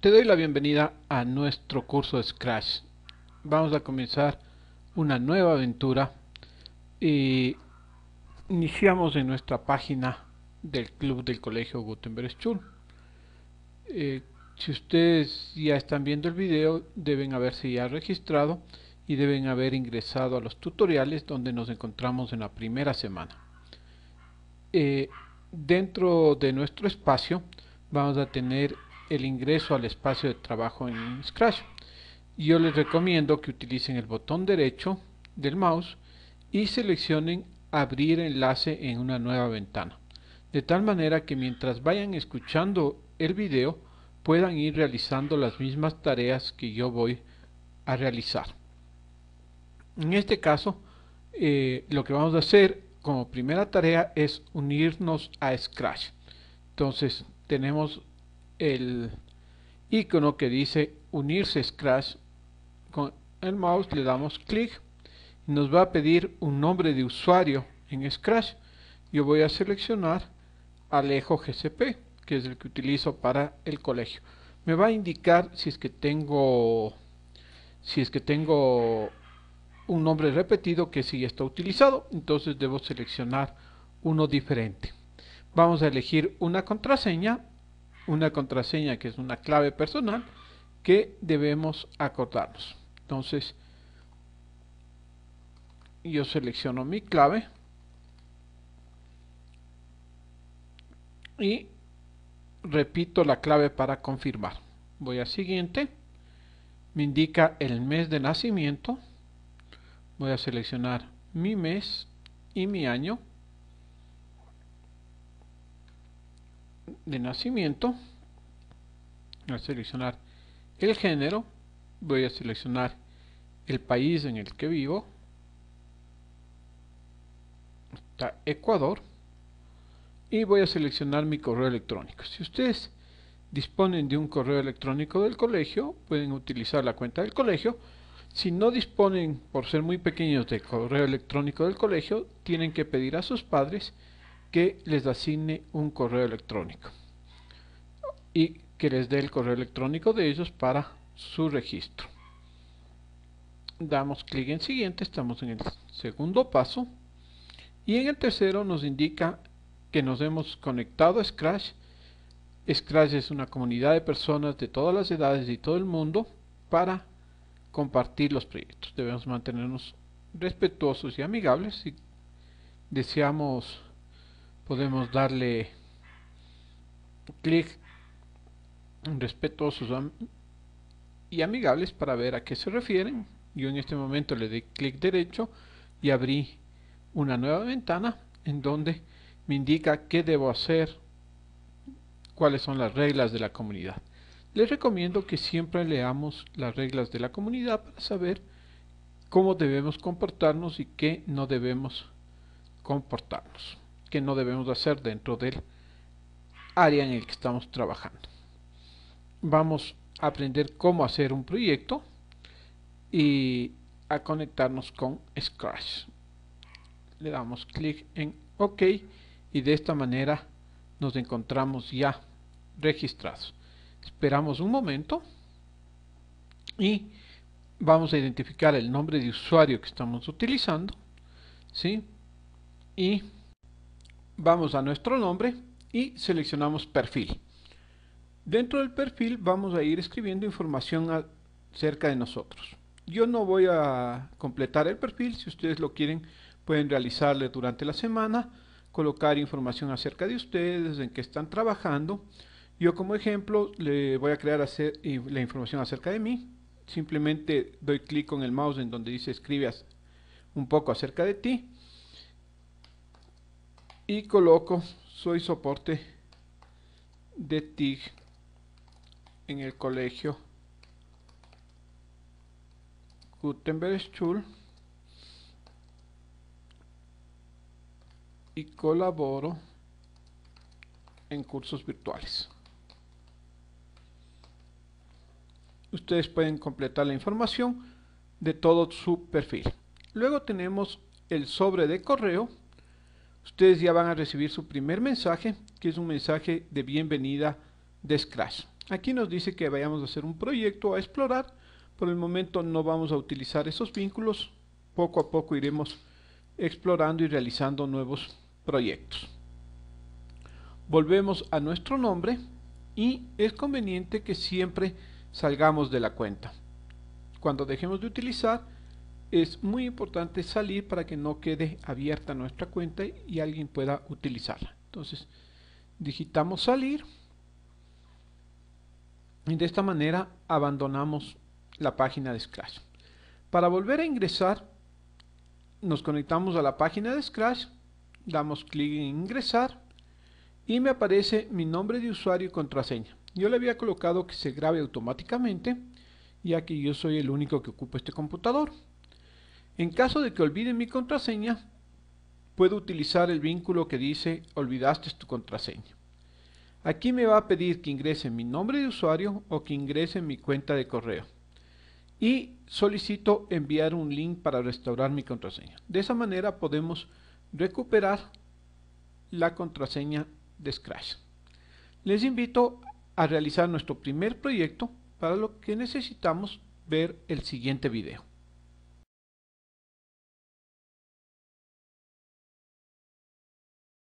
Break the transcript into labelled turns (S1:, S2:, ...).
S1: Te doy la bienvenida a nuestro curso de Scratch. Vamos a comenzar una nueva aventura y iniciamos en nuestra página del club del colegio Gutenberg Schul. Eh, si ustedes ya están viendo el video deben haberse ya registrado y deben haber ingresado a los tutoriales donde nos encontramos en la primera semana. Eh, dentro de nuestro espacio vamos a tener el ingreso al espacio de trabajo en Scratch. Yo les recomiendo que utilicen el botón derecho del mouse y seleccionen abrir enlace en una nueva ventana, de tal manera que mientras vayan escuchando el video puedan ir realizando las mismas tareas que yo voy a realizar. En este caso, eh, lo que vamos a hacer como primera tarea es unirnos a Scratch. Entonces, tenemos el icono que dice unirse Scratch con el mouse le damos clic y nos va a pedir un nombre de usuario en Scratch yo voy a seleccionar Alejo GCP que es el que utilizo para el colegio me va a indicar si es que tengo si es que tengo un nombre repetido que sí está utilizado entonces debo seleccionar uno diferente vamos a elegir una contraseña una contraseña que es una clave personal que debemos acordarnos. Entonces, yo selecciono mi clave y repito la clave para confirmar. Voy a siguiente, me indica el mes de nacimiento, voy a seleccionar mi mes y mi año de nacimiento, voy a seleccionar el género, voy a seleccionar el país en el que vivo, está Ecuador, y voy a seleccionar mi correo electrónico. Si ustedes disponen de un correo electrónico del colegio, pueden utilizar la cuenta del colegio. Si no disponen, por ser muy pequeños, de correo electrónico del colegio, tienen que pedir a sus padres que les asigne un correo electrónico y que les dé el correo electrónico de ellos para su registro. Damos clic en siguiente, estamos en el segundo paso y en el tercero nos indica que nos hemos conectado a Scratch. Scratch es una comunidad de personas de todas las edades y todo el mundo para compartir los proyectos. Debemos mantenernos respetuosos y amigables si deseamos podemos darle clic respetuosos y amigables para ver a qué se refieren yo en este momento le di clic derecho y abrí una nueva ventana en donde me indica qué debo hacer cuáles son las reglas de la comunidad les recomiendo que siempre leamos las reglas de la comunidad para saber cómo debemos comportarnos y qué no debemos comportarnos que no debemos hacer dentro del área en el que estamos trabajando. Vamos a aprender cómo hacer un proyecto y a conectarnos con Scratch. Le damos clic en OK y de esta manera nos encontramos ya registrados. Esperamos un momento y vamos a identificar el nombre de usuario que estamos utilizando. ¿sí? Y vamos a nuestro nombre y seleccionamos perfil. Dentro del perfil vamos a ir escribiendo información acerca de nosotros. Yo no voy a completar el perfil, si ustedes lo quieren pueden realizarle durante la semana, colocar información acerca de ustedes, en qué están trabajando. Yo como ejemplo le voy a crear la información acerca de mí. Simplemente doy clic con el mouse en donde dice Escribe un poco acerca de ti y coloco soy soporte de TIG en el colegio Gutenberg School. y colaboro en cursos virtuales. Ustedes pueden completar la información de todo su perfil. Luego tenemos el sobre de correo ustedes ya van a recibir su primer mensaje, que es un mensaje de bienvenida de Scratch. Aquí nos dice que vayamos a hacer un proyecto a explorar. Por el momento no vamos a utilizar esos vínculos. Poco a poco iremos explorando y realizando nuevos proyectos. Volvemos a nuestro nombre y es conveniente que siempre salgamos de la cuenta. Cuando dejemos de utilizar, es muy importante salir para que no quede abierta nuestra cuenta y alguien pueda utilizarla. Entonces, digitamos salir y de esta manera abandonamos la página de Scratch. Para volver a ingresar, nos conectamos a la página de Scratch, damos clic en ingresar y me aparece mi nombre de usuario y contraseña. Yo le había colocado que se grabe automáticamente, ya que yo soy el único que ocupa este computador. En caso de que olviden mi contraseña, puedo utilizar el vínculo que dice olvidaste tu contraseña. Aquí me va a pedir que ingrese mi nombre de usuario o que ingrese mi cuenta de correo. Y solicito enviar un link para restaurar mi contraseña. De esa manera podemos recuperar la contraseña de Scratch. Les invito a realizar nuestro primer proyecto para lo que necesitamos ver el siguiente video.